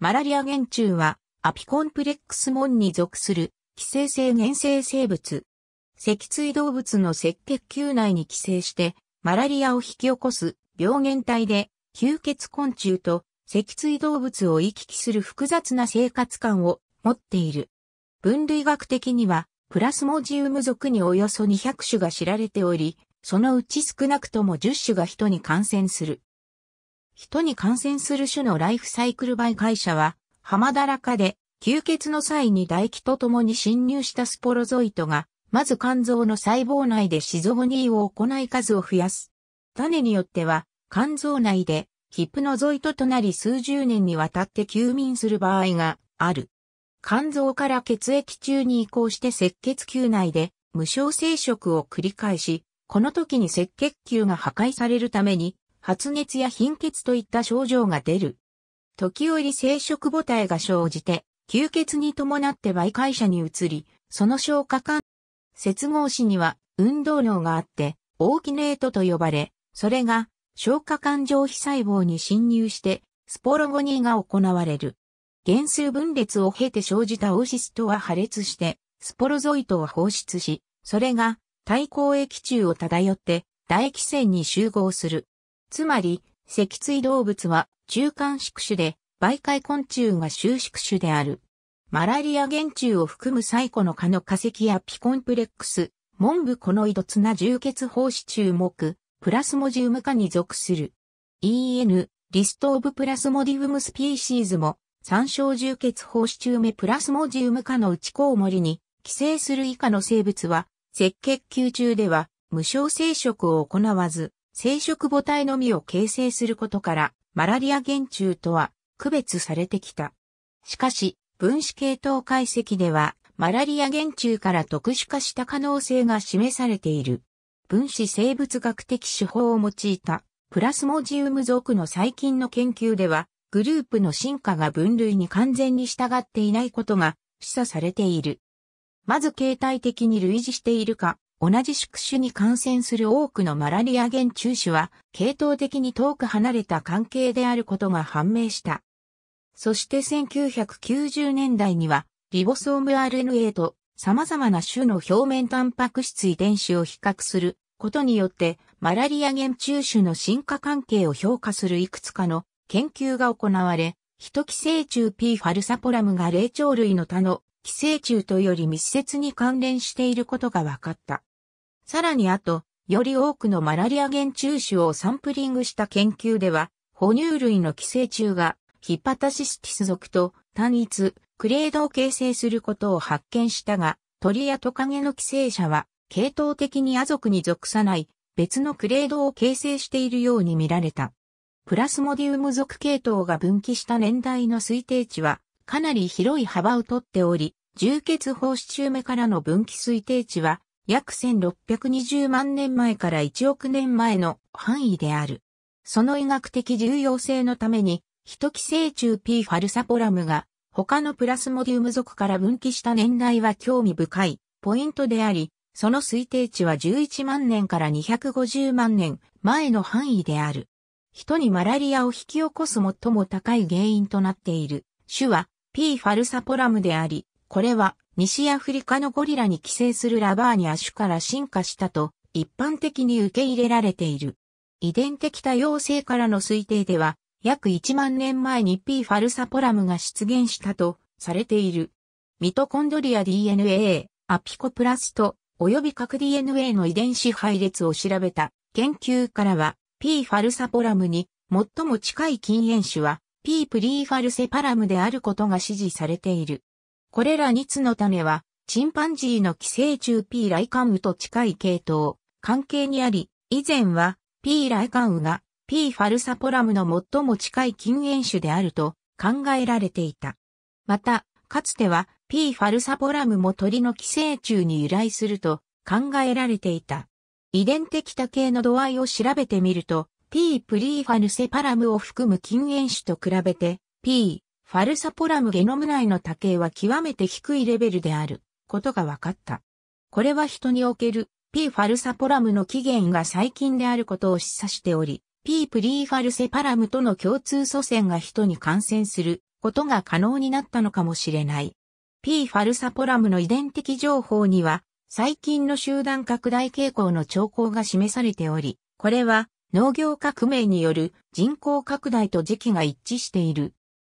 マラリア原虫は、アピコンプレックスモンに属する、寄生性原生生物。脊椎動物の赤血球内に寄生して、マラリアを引き起こす病原体で、吸血昆虫と脊椎動物を行き来する複雑な生活感を持っている。分類学的には、プラスモジウム属におよそ200種が知られており、そのうち少なくとも10種が人に感染する。人に感染する種のライフサイクル媒介者は、浜だらかで、吸血の際に唾液と共に侵入したスポロゾイトが、まず肝臓の細胞内でシゾゴニーを行い数を増やす。種によっては、肝臓内でヒプノゾイトとなり数十年にわたって休眠する場合がある。肝臓から血液中に移行して赤血球内で無償生殖を繰り返し、この時に赤血球が破壊されるために発熱や貧血といった症状が出る。時折生殖母体が生じて、吸血に伴って媒介者に移り、その消化管、接合子には運動量があって、オーキネートと呼ばれ、それが消化管上皮細胞に侵入して、スポロゴニーが行われる。原数分裂を経て生じたオシストは破裂して、スポロゾイトを放出し、それが対抗液中を漂って唾液腺に集合する。つまり、脊椎動物は中間宿主で、媒介昆虫が収縮種である。マラリア原虫を含む最古の蚊の化石やピコンプレックス、モンブコノイドツナ重血胞子中目、プラスモジウム科に属する。EN、リストオブプラスモディウムスピーシーズも、参照重血胞子中目プラスモジウム科の内コウモリに、寄生する以下の生物は、赤血球中では、無償生殖を行わず、生殖母体のみを形成することから、マラリア原虫とは区別されてきた。しかし、分子系統解析では、マラリア原虫から特殊化した可能性が示されている。分子生物学的手法を用いたプラスモジウム属の細菌の研究では、グループの進化が分類に完全に従っていないことが示唆されている。まず形態的に類似しているか、同じ宿主に感染する多くのマラリア原中種は、系統的に遠く離れた関係であることが判明した。そして1990年代には、リボソーム RNA と様々な種の表面タンパク質遺伝子を比較することによって、マラリア原中種の進化関係を評価するいくつかの研究が行われ、ヒト寄生虫 P ファルサポラムが霊長類の他の寄生虫とより密接に関連していることが分かった。さらにあと、より多くのマラリア原虫種をサンプリングした研究では、哺乳類の寄生虫がヒパタシスティス属と単一、クレードを形成することを発見したが、鳥やトカゲの寄生者は、系統的にア族に属さない別のクレードを形成しているように見られた。プラスモディウム属系統が分岐した年代の推定値は、かなり広い幅をとっており、重血放子中目からの分岐推定値は、約1620万年前から1億年前の範囲である。その医学的重要性のために、一寄生虫 P. ファルサポラムが他のプラスモディウム属から分岐した年代は興味深いポイントであり、その推定値は11万年から250万年前の範囲である。人にマラリアを引き起こす最も高い原因となっている種は P. ファルサポラムであり、これは西アフリカのゴリラに寄生するラバーニア種から進化したと一般的に受け入れられている。遺伝的多様性からの推定では約1万年前に P. ファルサポラムが出現したとされている。ミトコンドリア DNA、アピコプラスト、及び核 DNA の遺伝子配列を調べた研究からは P. ファルサポラムに最も近い禁煙種は P. プリーファルセパラムであることが指示されている。これら2つの種は、チンパンジーの寄生虫 P ライカンウと近い系統、関係にあり、以前は P ライカンウが P ファルサポラムの最も近い禁煙種であると考えられていた。また、かつては P ファルサポラムも鳥の寄生虫に由来すると考えられていた。遺伝的多系の度合いを調べてみると、P プリーファルセパラムを含む禁煙種と比べて、P ファルサポラムゲノム内の多形は極めて低いレベルであることが分かった。これは人における P ファルサポラムの起源が最近であることを示唆しており、P プリーファルセパラムとの共通祖先が人に感染することが可能になったのかもしれない。P ファルサポラムの遺伝的情報には、最近の集団拡大傾向の兆候が示されており、これは農業革命による人口拡大と時期が一致している。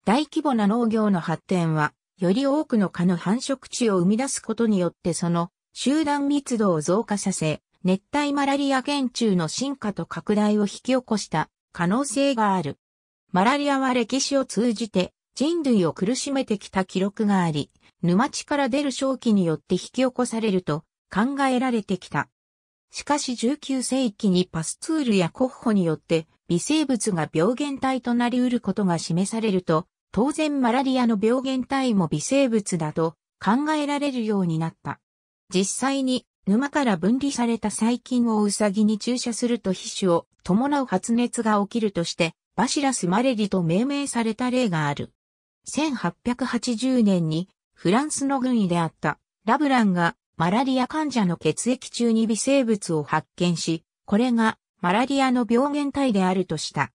大規模な農業の発展は、より多くの蚊の繁殖地を生み出すことによってその集団密度を増加させ、熱帯マラリア原虫の進化と拡大を引き起こした可能性がある。マラリアは歴史を通じて人類を苦しめてきた記録があり、沼地から出る正気によって引き起こされると考えられてきた。しかし19世紀にパスツールや国保によって微生物が病原体となり得ることが示されると、当然マラリアの病原体も微生物だと考えられるようになった。実際に沼から分離された細菌をウサギに注射すると皮脂を伴う発熱が起きるとして、バシラスマレリと命名された例がある。1880年にフランスの軍医であったラブランがマラリア患者の血液中に微生物を発見し、これがマラリアの病原体であるとした。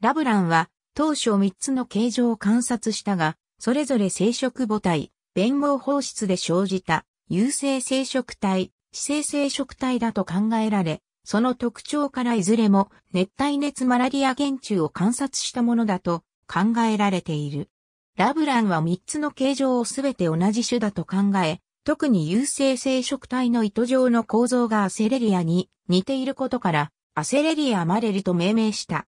ラブランは当初3つの形状を観察したが、それぞれ生殖母体、弁毛放出で生じた、有性生殖体、死性生殖体だと考えられ、その特徴からいずれも熱帯熱マラリア原虫を観察したものだと考えられている。ラブランは3つの形状をすべて同じ種だと考え、特に有性生殖体の糸状の構造がアセレリアに似ていることから、アセレリアマレリと命名した。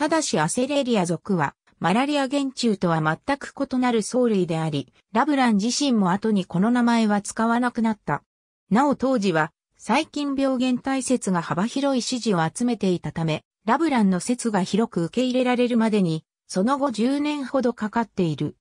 ただしアセレリア属は、マラリア原虫とは全く異なる藻類であり、ラブラン自身も後にこの名前は使わなくなった。なお当時は、細菌病原体説が幅広い支持を集めていたため、ラブランの説が広く受け入れられるまでに、その後10年ほどかかっている。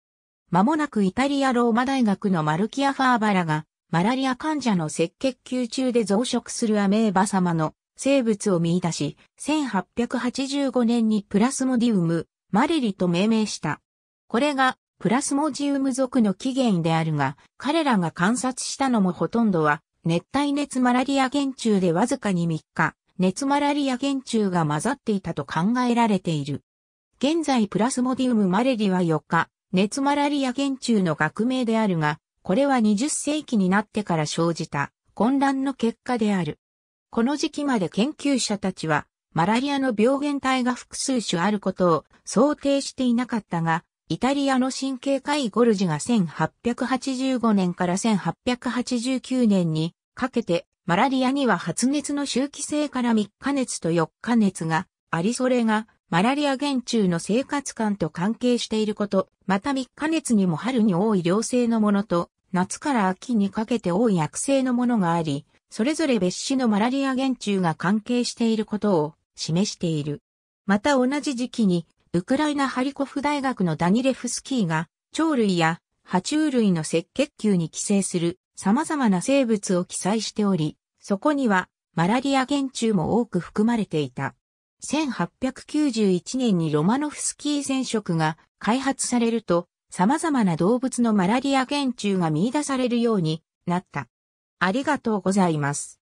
間もなくイタリアローマ大学のマルキア・ファーバラが、マラリア患者の赤血球中で増殖するアメーバ様の生物を見出し、1885年にプラスモディウム、マレリと命名した。これがプラスモジウム属の起源であるが、彼らが観察したのもほとんどは、熱帯熱マラリア原虫でわずかに3日、熱マラリア原虫が混ざっていたと考えられている。現在プラスモディウムマレリは4日、熱マラリア原虫の学名であるが、これは20世紀になってから生じた混乱の結果である。この時期まで研究者たちは、マラリアの病原体が複数種あることを想定していなかったが、イタリアの神経科医ゴルジが1885年から1889年にかけて、マラリアには発熱の周期性から3日熱と4日熱がありそれがマラリア原虫の生活感と関係していること、また3日熱にも春に多い良性のものと、夏から秋にかけて多い悪性のものがあり、それぞれ別種のマラリア原虫が関係していることを示している。また同じ時期に、ウクライナハリコフ大学のダニレフスキーが、鳥類や爬虫類の赤血球に寄生する様々な生物を記載しており、そこにはマラリア原虫も多く含まれていた。1891年にロマノフスキー染色が開発されると、様々な動物のマラリア原虫が見出されるようになった。ありがとうございます。